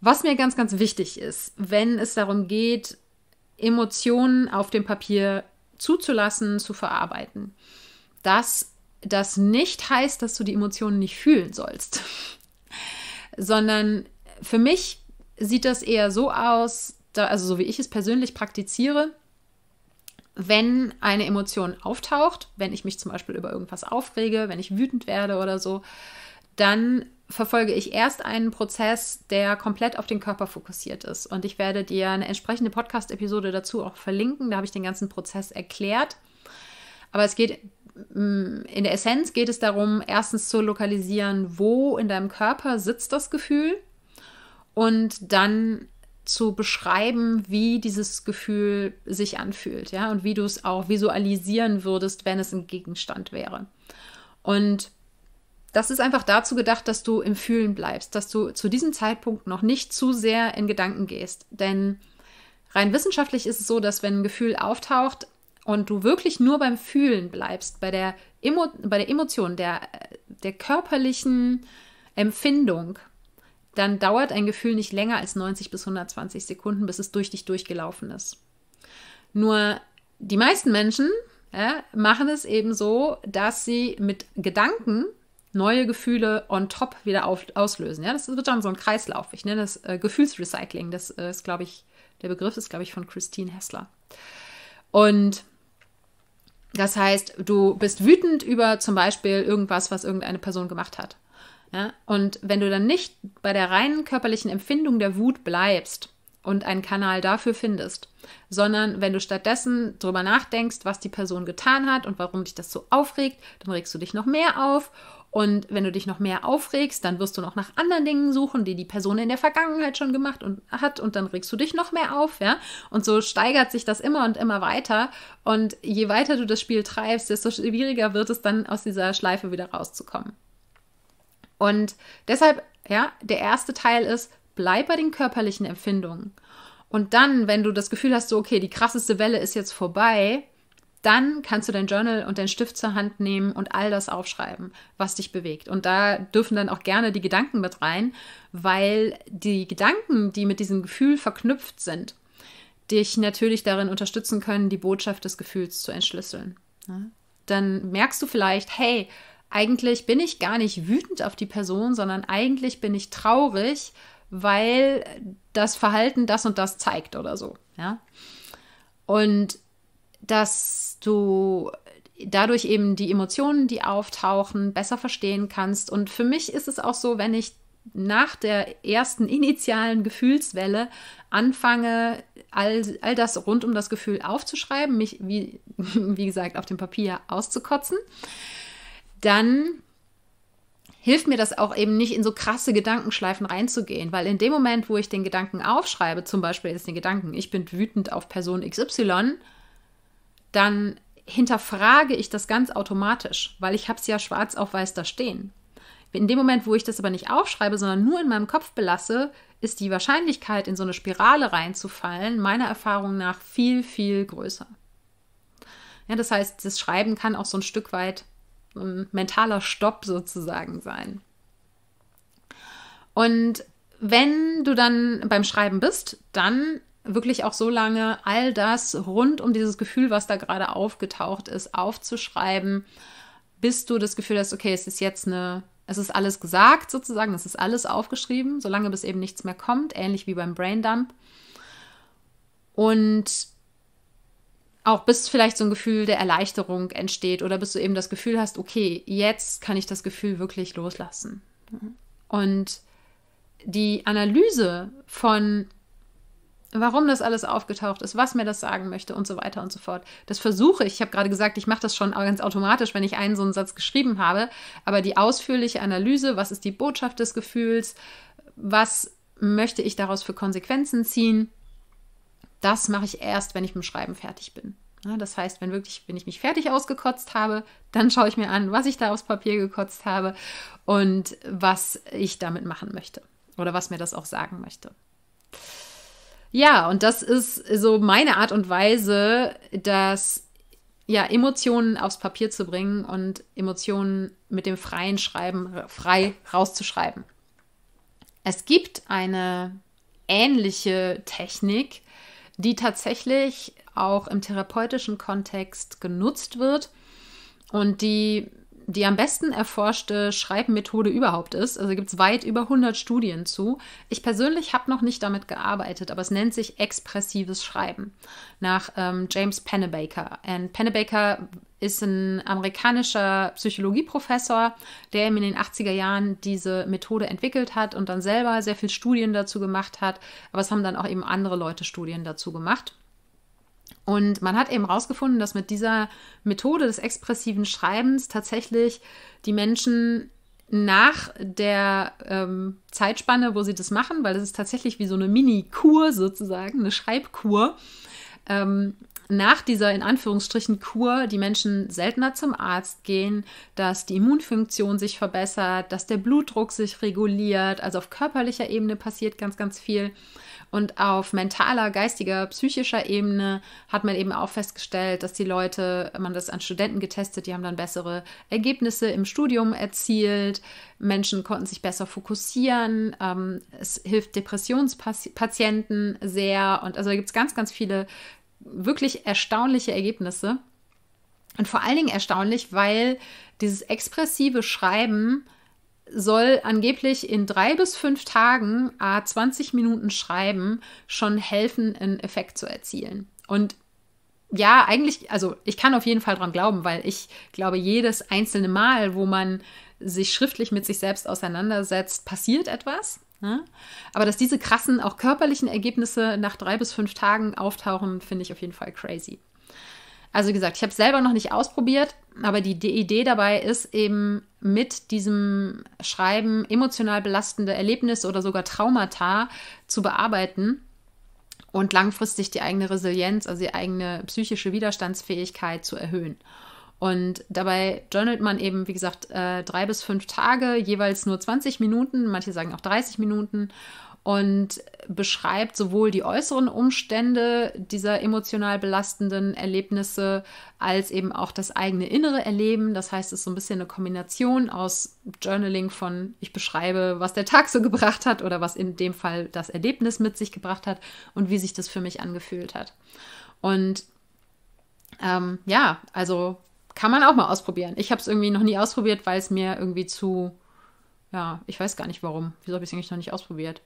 Was mir ganz, ganz wichtig ist, wenn es darum geht, Emotionen auf dem Papier zuzulassen, zu verarbeiten, dass das nicht heißt, dass du die Emotionen nicht fühlen sollst, sondern für mich sieht das eher so aus, da, also so wie ich es persönlich praktiziere, wenn eine Emotion auftaucht, wenn ich mich zum Beispiel über irgendwas aufrege, wenn ich wütend werde oder so, dann verfolge ich erst einen Prozess, der komplett auf den Körper fokussiert ist. Und ich werde dir eine entsprechende Podcast-Episode dazu auch verlinken. Da habe ich den ganzen Prozess erklärt. Aber es geht mm, in der Essenz geht es darum, erstens zu lokalisieren, wo in deinem Körper sitzt das Gefühl und dann zu beschreiben, wie dieses Gefühl sich anfühlt, ja, und wie du es auch visualisieren würdest, wenn es ein Gegenstand wäre. Und das ist einfach dazu gedacht, dass du im Fühlen bleibst, dass du zu diesem Zeitpunkt noch nicht zu sehr in Gedanken gehst. Denn rein wissenschaftlich ist es so, dass wenn ein Gefühl auftaucht und du wirklich nur beim Fühlen bleibst, bei der, Emo bei der Emotion, der, der körperlichen Empfindung, dann dauert ein Gefühl nicht länger als 90 bis 120 Sekunden, bis es durch dich durchgelaufen ist. Nur die meisten Menschen ja, machen es eben so, dass sie mit Gedanken neue Gefühle on top wieder auf, auslösen. Ja, das wird dann so ein Kreislauf. Ich nenne das äh, Gefühlsrecycling. Das äh, ist, glaube ich, der Begriff ist, glaube ich, von Christine Hessler. Und das heißt, du bist wütend über zum Beispiel irgendwas, was irgendeine Person gemacht hat. Ja? Und wenn du dann nicht bei der reinen körperlichen Empfindung der Wut bleibst, und einen Kanal dafür findest, sondern wenn du stattdessen darüber nachdenkst, was die Person getan hat und warum dich das so aufregt, dann regst du dich noch mehr auf und wenn du dich noch mehr aufregst, dann wirst du noch nach anderen Dingen suchen, die die Person in der Vergangenheit schon gemacht und hat und dann regst du dich noch mehr auf, ja? Und so steigert sich das immer und immer weiter und je weiter du das Spiel treibst, desto schwieriger wird es dann aus dieser Schleife wieder rauszukommen. Und deshalb, ja, der erste Teil ist, bleib bei den körperlichen Empfindungen. Und dann, wenn du das Gefühl hast, so, okay, die krasseste Welle ist jetzt vorbei, dann kannst du dein Journal und deinen Stift zur Hand nehmen und all das aufschreiben, was dich bewegt. Und da dürfen dann auch gerne die Gedanken mit rein, weil die Gedanken, die mit diesem Gefühl verknüpft sind, dich natürlich darin unterstützen können, die Botschaft des Gefühls zu entschlüsseln. Dann merkst du vielleicht, hey, eigentlich bin ich gar nicht wütend auf die Person, sondern eigentlich bin ich traurig, weil das Verhalten das und das zeigt oder so. Ja? Und dass du dadurch eben die Emotionen, die auftauchen, besser verstehen kannst. Und für mich ist es auch so, wenn ich nach der ersten initialen Gefühlswelle anfange, all, all das rund um das Gefühl aufzuschreiben, mich, wie, wie gesagt, auf dem Papier auszukotzen, dann hilft mir das auch eben nicht, in so krasse Gedankenschleifen reinzugehen, weil in dem Moment, wo ich den Gedanken aufschreibe, zum Beispiel jetzt den Gedanken, ich bin wütend auf Person XY, dann hinterfrage ich das ganz automatisch, weil ich habe es ja schwarz auf weiß da stehen. In dem Moment, wo ich das aber nicht aufschreibe, sondern nur in meinem Kopf belasse, ist die Wahrscheinlichkeit, in so eine Spirale reinzufallen, meiner Erfahrung nach viel, viel größer. Ja, das heißt, das Schreiben kann auch so ein Stück weit ein mentaler Stopp sozusagen sein. Und wenn du dann beim Schreiben bist, dann wirklich auch so lange all das rund um dieses Gefühl, was da gerade aufgetaucht ist, aufzuschreiben, bis du das Gefühl hast, okay, es ist jetzt eine, es ist alles gesagt sozusagen, es ist alles aufgeschrieben, solange bis eben nichts mehr kommt, ähnlich wie beim Braindump. Und auch bis vielleicht so ein Gefühl der Erleichterung entsteht oder bis du eben das Gefühl hast, okay, jetzt kann ich das Gefühl wirklich loslassen. Und die Analyse von warum das alles aufgetaucht ist, was mir das sagen möchte und so weiter und so fort. Das versuche ich. Ich habe gerade gesagt, ich mache das schon ganz automatisch, wenn ich einen so einen Satz geschrieben habe. Aber die ausführliche Analyse, was ist die Botschaft des Gefühls, was möchte ich daraus für Konsequenzen ziehen, das mache ich erst, wenn ich mit dem Schreiben fertig bin. das heißt, wenn wirklich, wenn ich mich fertig ausgekotzt habe, dann schaue ich mir an, was ich da aufs Papier gekotzt habe und was ich damit machen möchte oder was mir das auch sagen möchte. Ja, und das ist so meine Art und Weise, dass ja, Emotionen aufs Papier zu bringen und Emotionen mit dem freien Schreiben frei rauszuschreiben. Es gibt eine ähnliche Technik, die tatsächlich auch im therapeutischen Kontext genutzt wird und die die am besten erforschte Schreibmethode überhaupt ist. Also gibt es weit über 100 Studien zu. Ich persönlich habe noch nicht damit gearbeitet, aber es nennt sich expressives Schreiben nach ähm, James Pennebaker. Und Pennebaker ist ein amerikanischer Psychologieprofessor, der in den 80er Jahren diese Methode entwickelt hat und dann selber sehr viel Studien dazu gemacht hat. Aber es haben dann auch eben andere Leute Studien dazu gemacht. Und man hat eben herausgefunden, dass mit dieser Methode des expressiven Schreibens tatsächlich die Menschen nach der ähm, Zeitspanne, wo sie das machen, weil das ist tatsächlich wie so eine Mini-Kur sozusagen, eine Schreibkur, ähm, nach dieser in Anführungsstrichen Kur die Menschen seltener zum Arzt gehen, dass die Immunfunktion sich verbessert, dass der Blutdruck sich reguliert. Also auf körperlicher Ebene passiert ganz, ganz viel. Und auf mentaler, geistiger, psychischer Ebene hat man eben auch festgestellt, dass die Leute, man das an Studenten getestet, die haben dann bessere Ergebnisse im Studium erzielt, Menschen konnten sich besser fokussieren, ähm, es hilft Depressionspatienten sehr und also da gibt es ganz, ganz viele wirklich erstaunliche Ergebnisse. Und vor allen Dingen erstaunlich, weil dieses expressive Schreiben soll angeblich in drei bis fünf Tagen a 20 Minuten Schreiben schon helfen, einen Effekt zu erzielen. Und ja, eigentlich, also ich kann auf jeden Fall dran glauben, weil ich glaube, jedes einzelne Mal, wo man sich schriftlich mit sich selbst auseinandersetzt, passiert etwas. Ne? Aber dass diese krassen, auch körperlichen Ergebnisse nach drei bis fünf Tagen auftauchen, finde ich auf jeden Fall crazy. Also wie gesagt, ich habe es selber noch nicht ausprobiert, aber die Idee dabei ist eben mit diesem Schreiben emotional belastende Erlebnisse oder sogar Traumata zu bearbeiten und langfristig die eigene Resilienz, also die eigene psychische Widerstandsfähigkeit zu erhöhen. Und dabei journalt man eben, wie gesagt, äh, drei bis fünf Tage, jeweils nur 20 Minuten, manche sagen auch 30 Minuten und beschreibt sowohl die äußeren Umstände dieser emotional belastenden Erlebnisse als eben auch das eigene innere Erleben. Das heißt, es ist so ein bisschen eine Kombination aus Journaling von ich beschreibe, was der Tag so gebracht hat oder was in dem Fall das Erlebnis mit sich gebracht hat und wie sich das für mich angefühlt hat. Und ähm, ja, also kann man auch mal ausprobieren. Ich habe es irgendwie noch nie ausprobiert, weil es mir irgendwie zu. Ja, ich weiß gar nicht warum. Wieso habe ich es eigentlich noch nicht ausprobiert?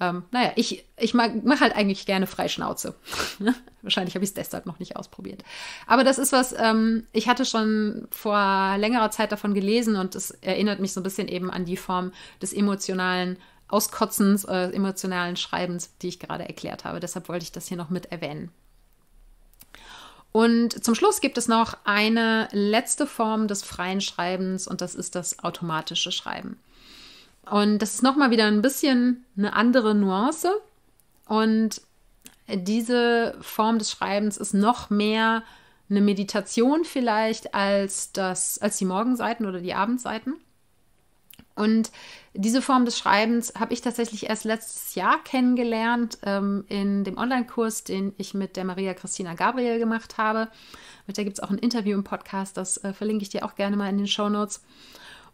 Ähm, naja, ich, ich mache halt eigentlich gerne Freischnauze. Wahrscheinlich habe ich es deshalb noch nicht ausprobiert. Aber das ist was, ähm, ich hatte schon vor längerer Zeit davon gelesen und es erinnert mich so ein bisschen eben an die Form des emotionalen Auskotzens, äh, emotionalen Schreibens, die ich gerade erklärt habe. Deshalb wollte ich das hier noch mit erwähnen. Und zum Schluss gibt es noch eine letzte Form des freien Schreibens und das ist das automatische Schreiben. Und das ist nochmal wieder ein bisschen eine andere Nuance. Und diese Form des Schreibens ist noch mehr eine Meditation vielleicht als, das, als die Morgenseiten oder die Abendseiten. Und diese Form des Schreibens habe ich tatsächlich erst letztes Jahr kennengelernt ähm, in dem Online-Kurs, den ich mit der Maria Christina Gabriel gemacht habe. Mit der gibt es auch ein Interview im Podcast, das äh, verlinke ich dir auch gerne mal in den Show Notes.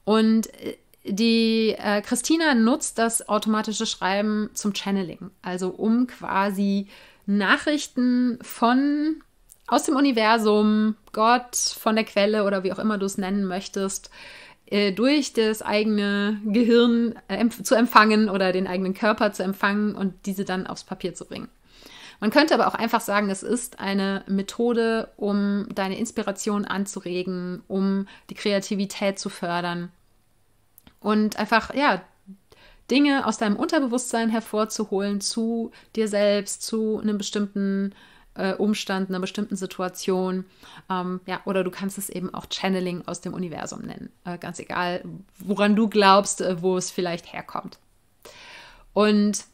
Und äh, die äh, Christina nutzt das automatische Schreiben zum Channeling, also um quasi Nachrichten von aus dem Universum, Gott, von der Quelle oder wie auch immer du es nennen möchtest, äh, durch das eigene Gehirn äh, zu empfangen oder den eigenen Körper zu empfangen und diese dann aufs Papier zu bringen. Man könnte aber auch einfach sagen, es ist eine Methode, um deine Inspiration anzuregen, um die Kreativität zu fördern und einfach, ja, Dinge aus deinem Unterbewusstsein hervorzuholen zu dir selbst, zu einem bestimmten äh, Umstand, einer bestimmten Situation. Ähm, ja, oder du kannst es eben auch Channeling aus dem Universum nennen. Äh, ganz egal, woran du glaubst, äh, wo es vielleicht herkommt. Und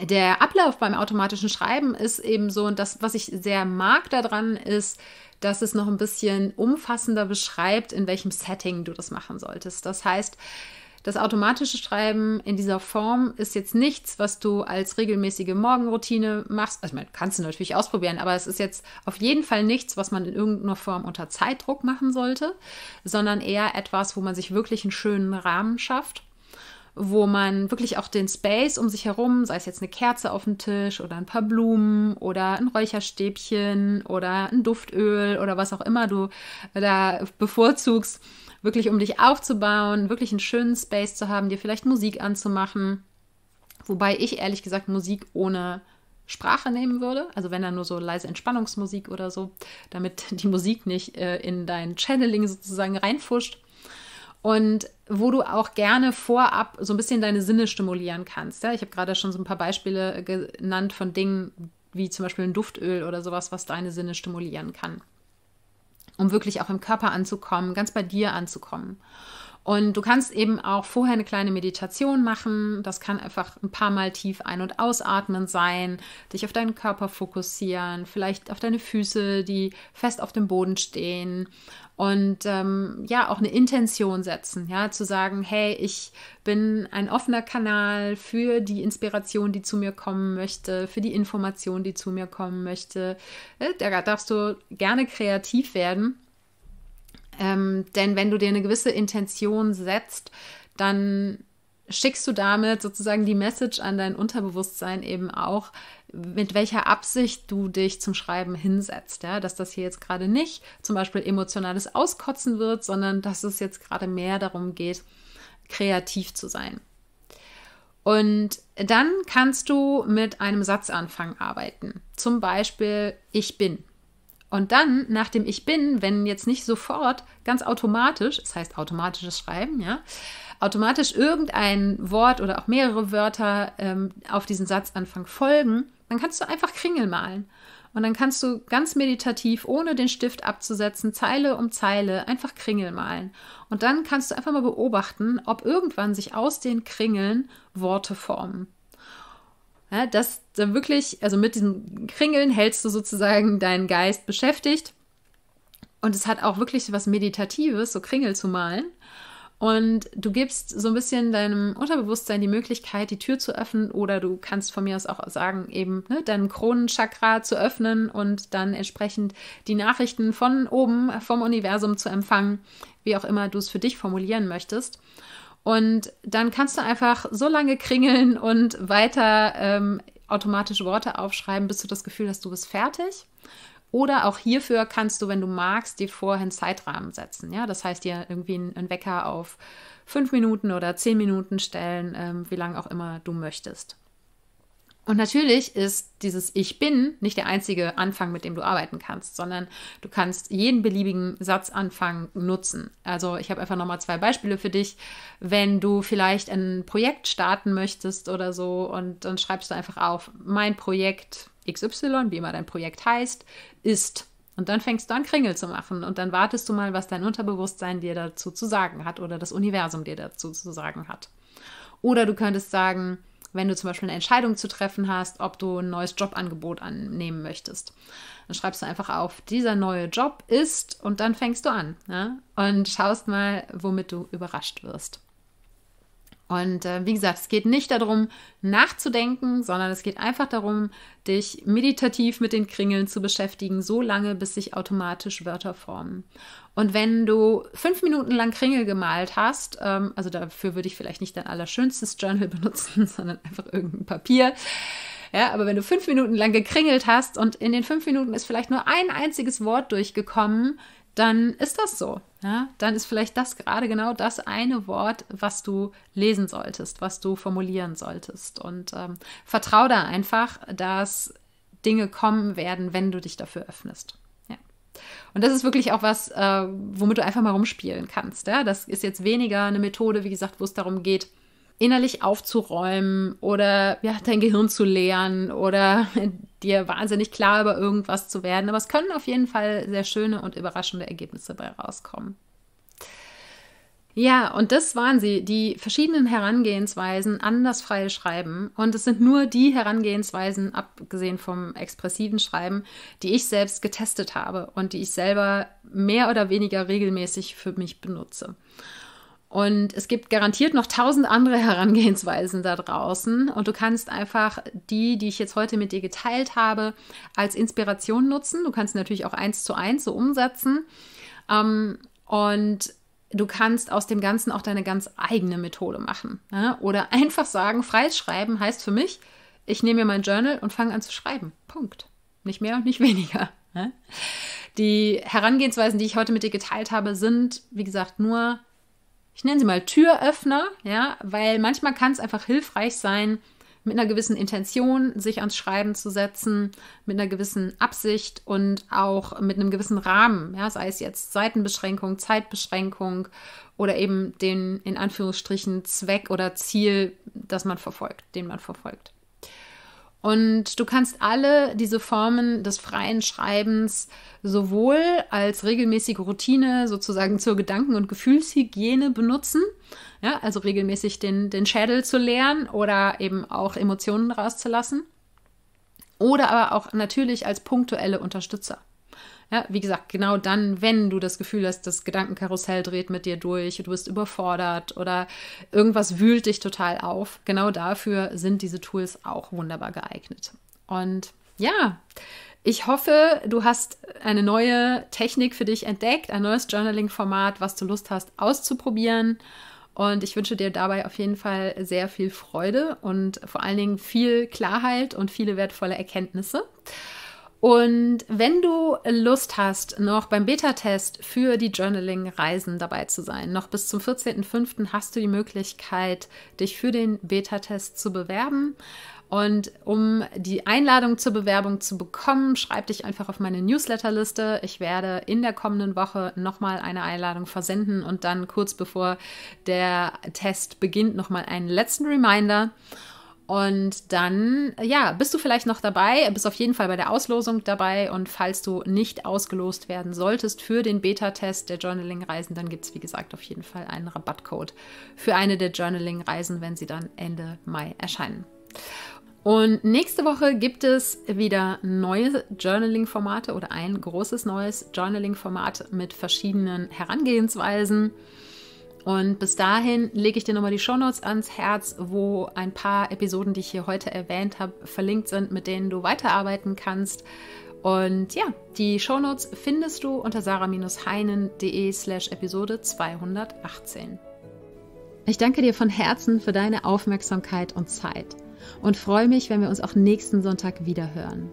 der Ablauf beim automatischen Schreiben ist eben so, und das, was ich sehr mag daran, ist, dass es noch ein bisschen umfassender beschreibt, in welchem Setting du das machen solltest. Das heißt, das automatische Schreiben in dieser Form ist jetzt nichts, was du als regelmäßige Morgenroutine machst. Also, man kannst du natürlich ausprobieren, aber es ist jetzt auf jeden Fall nichts, was man in irgendeiner Form unter Zeitdruck machen sollte, sondern eher etwas, wo man sich wirklich einen schönen Rahmen schafft wo man wirklich auch den Space um sich herum, sei es jetzt eine Kerze auf dem Tisch oder ein paar Blumen oder ein Räucherstäbchen oder ein Duftöl oder was auch immer du da bevorzugst, wirklich um dich aufzubauen, wirklich einen schönen Space zu haben, dir vielleicht Musik anzumachen. Wobei ich ehrlich gesagt Musik ohne Sprache nehmen würde, also wenn dann nur so leise Entspannungsmusik oder so, damit die Musik nicht äh, in dein Channeling sozusagen reinfuscht. Und wo du auch gerne vorab so ein bisschen deine Sinne stimulieren kannst. Ja? Ich habe gerade schon so ein paar Beispiele genannt von Dingen wie zum Beispiel ein Duftöl oder sowas, was deine Sinne stimulieren kann um wirklich auch im Körper anzukommen, ganz bei dir anzukommen. Und du kannst eben auch vorher eine kleine Meditation machen. Das kann einfach ein paar Mal tief ein- und ausatmen sein, dich auf deinen Körper fokussieren, vielleicht auf deine Füße, die fest auf dem Boden stehen. Und ähm, ja, auch eine Intention setzen, ja, zu sagen, hey, ich bin ein offener Kanal für die Inspiration, die zu mir kommen möchte, für die Information, die zu mir kommen möchte. Äh, da darfst du gerne kreativ werden ähm, denn wenn du dir eine gewisse Intention setzt, dann schickst du damit sozusagen die Message an dein Unterbewusstsein eben auch, mit welcher Absicht du dich zum Schreiben hinsetzt. Ja? Dass das hier jetzt gerade nicht zum Beispiel emotionales Auskotzen wird, sondern dass es jetzt gerade mehr darum geht, kreativ zu sein. Und dann kannst du mit einem Satzanfang arbeiten. Zum Beispiel, ich bin. Und dann, nach dem Ich bin, wenn jetzt nicht sofort, ganz automatisch, das heißt automatisches Schreiben, ja, automatisch irgendein Wort oder auch mehrere Wörter ähm, auf diesen Satzanfang folgen, dann kannst du einfach Kringel malen. Und dann kannst du ganz meditativ, ohne den Stift abzusetzen, Zeile um Zeile einfach Kringel malen. Und dann kannst du einfach mal beobachten, ob irgendwann sich aus den Kringeln Worte formen. Ja, dass dann wirklich, also mit diesen Kringeln hältst du sozusagen deinen Geist beschäftigt. Und es hat auch wirklich was Meditatives, so Kringel zu malen. Und du gibst so ein bisschen deinem Unterbewusstsein die Möglichkeit, die Tür zu öffnen. Oder du kannst von mir aus auch sagen, eben ne, deinen Kronenchakra zu öffnen und dann entsprechend die Nachrichten von oben, vom Universum zu empfangen, wie auch immer du es für dich formulieren möchtest. Und dann kannst du einfach so lange kringeln und weiter ähm, automatisch Worte aufschreiben, bis du das Gefühl hast, du bist fertig. Oder auch hierfür kannst du, wenn du magst, dir vorhin Zeitrahmen setzen. Ja, das heißt, dir irgendwie einen Wecker auf fünf Minuten oder zehn Minuten stellen, ähm, wie lange auch immer du möchtest. Und natürlich ist dieses Ich bin nicht der einzige Anfang, mit dem du arbeiten kannst, sondern du kannst jeden beliebigen Satzanfang nutzen. Also ich habe einfach nochmal zwei Beispiele für dich. Wenn du vielleicht ein Projekt starten möchtest oder so und dann schreibst du einfach auf, mein Projekt XY, wie immer dein Projekt heißt, ist. Und dann fängst du an, Kringel zu machen. Und dann wartest du mal, was dein Unterbewusstsein dir dazu zu sagen hat oder das Universum dir dazu zu sagen hat. Oder du könntest sagen, wenn du zum Beispiel eine Entscheidung zu treffen hast, ob du ein neues Jobangebot annehmen möchtest. Dann schreibst du einfach auf, dieser neue Job ist und dann fängst du an ja? Ne? und schaust mal, womit du überrascht wirst. Und äh, wie gesagt, es geht nicht darum, nachzudenken, sondern es geht einfach darum, dich meditativ mit den Kringeln zu beschäftigen, so lange, bis sich automatisch Wörter formen. Und wenn du fünf Minuten lang Kringel gemalt hast, ähm, also dafür würde ich vielleicht nicht dein allerschönstes Journal benutzen, sondern einfach irgendein Papier. Ja, aber wenn du fünf Minuten lang gekringelt hast und in den fünf Minuten ist vielleicht nur ein einziges Wort durchgekommen, dann ist das so. Ja? Dann ist vielleicht das gerade genau das eine Wort, was du lesen solltest, was du formulieren solltest. Und ähm, vertrau da einfach, dass Dinge kommen werden, wenn du dich dafür öffnest. Und das ist wirklich auch was, äh, womit du einfach mal rumspielen kannst. Ja? Das ist jetzt weniger eine Methode, wie gesagt, wo es darum geht, innerlich aufzuräumen oder ja, dein Gehirn zu leeren oder dir wahnsinnig klar über irgendwas zu werden. Aber es können auf jeden Fall sehr schöne und überraschende Ergebnisse dabei rauskommen. Ja, und das waren sie, die verschiedenen Herangehensweisen an das freie Schreiben. Und es sind nur die Herangehensweisen, abgesehen vom expressiven Schreiben, die ich selbst getestet habe und die ich selber mehr oder weniger regelmäßig für mich benutze. Und es gibt garantiert noch tausend andere Herangehensweisen da draußen. Und du kannst einfach die, die ich jetzt heute mit dir geteilt habe, als Inspiration nutzen. Du kannst natürlich auch eins zu eins so umsetzen. Ähm, und du kannst aus dem Ganzen auch deine ganz eigene Methode machen. Ne? Oder einfach sagen, freies Schreiben heißt für mich, ich nehme mir mein Journal und fange an zu schreiben. Punkt. Nicht mehr und nicht weniger. Ne? Die Herangehensweisen, die ich heute mit dir geteilt habe, sind, wie gesagt, nur, ich nenne sie mal Türöffner, ja, weil manchmal kann es einfach hilfreich sein, mit einer gewissen Intention sich ans Schreiben zu setzen, mit einer gewissen Absicht und auch mit einem gewissen Rahmen, ja, sei es jetzt Seitenbeschränkung, Zeitbeschränkung oder eben den in Anführungsstrichen Zweck oder Ziel, das man verfolgt, den man verfolgt. Und du kannst alle diese Formen des freien Schreibens sowohl als regelmäßige Routine sozusagen zur Gedanken- und Gefühlshygiene benutzen, ja, also regelmäßig den, den Schädel zu leeren oder eben auch Emotionen rauszulassen, oder aber auch natürlich als punktuelle Unterstützer. Ja, wie gesagt, genau dann, wenn du das Gefühl hast, das Gedankenkarussell dreht mit dir durch, du bist überfordert oder irgendwas wühlt dich total auf, genau dafür sind diese Tools auch wunderbar geeignet. Und ja, ich hoffe, du hast eine neue Technik für dich entdeckt, ein neues Journaling-Format, was du Lust hast auszuprobieren. Und ich wünsche dir dabei auf jeden Fall sehr viel Freude und vor allen Dingen viel Klarheit und viele wertvolle Erkenntnisse. Und wenn du Lust hast, noch beim Beta-Test für die Journaling-Reisen dabei zu sein, noch bis zum 14.05. hast du die Möglichkeit, dich für den Beta-Test zu bewerben. Und um die Einladung zur Bewerbung zu bekommen, schreib dich einfach auf meine Newsletterliste. Ich werde in der kommenden Woche nochmal eine Einladung versenden und dann kurz bevor der Test beginnt nochmal einen letzten Reminder. Und dann, ja, bist du vielleicht noch dabei, bist auf jeden Fall bei der Auslosung dabei. Und falls du nicht ausgelost werden solltest für den Beta-Test der Journaling-Reisen, dann gibt es, wie gesagt, auf jeden Fall einen Rabattcode für eine der Journaling-Reisen, wenn sie dann Ende Mai erscheinen. Und nächste Woche gibt es wieder neue Journaling-Formate oder ein großes neues Journaling-Format mit verschiedenen Herangehensweisen. Und bis dahin lege ich dir nochmal die Shownotes ans Herz, wo ein paar Episoden, die ich hier heute erwähnt habe, verlinkt sind, mit denen du weiterarbeiten kannst. Und ja, die Shownotes findest du unter sarah-heinen.de slash Episode 218. Ich danke dir von Herzen für deine Aufmerksamkeit und Zeit und freue mich, wenn wir uns auch nächsten Sonntag wiederhören.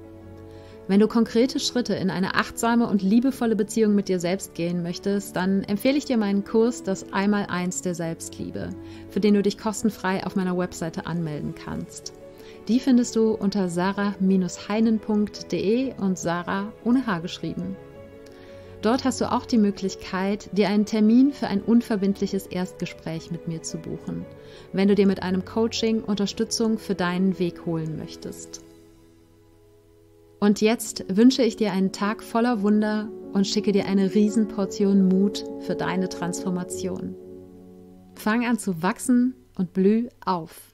Wenn du konkrete Schritte in eine achtsame und liebevolle Beziehung mit dir selbst gehen möchtest, dann empfehle ich dir meinen Kurs Das Einmaleins der Selbstliebe, für den du dich kostenfrei auf meiner Webseite anmelden kannst. Die findest du unter sarah-heinen.de und Sarah ohne H geschrieben. Dort hast du auch die Möglichkeit, dir einen Termin für ein unverbindliches Erstgespräch mit mir zu buchen, wenn du dir mit einem Coaching Unterstützung für deinen Weg holen möchtest. Und jetzt wünsche ich dir einen Tag voller Wunder und schicke dir eine Riesenportion Mut für deine Transformation. Fang an zu wachsen und blüh auf.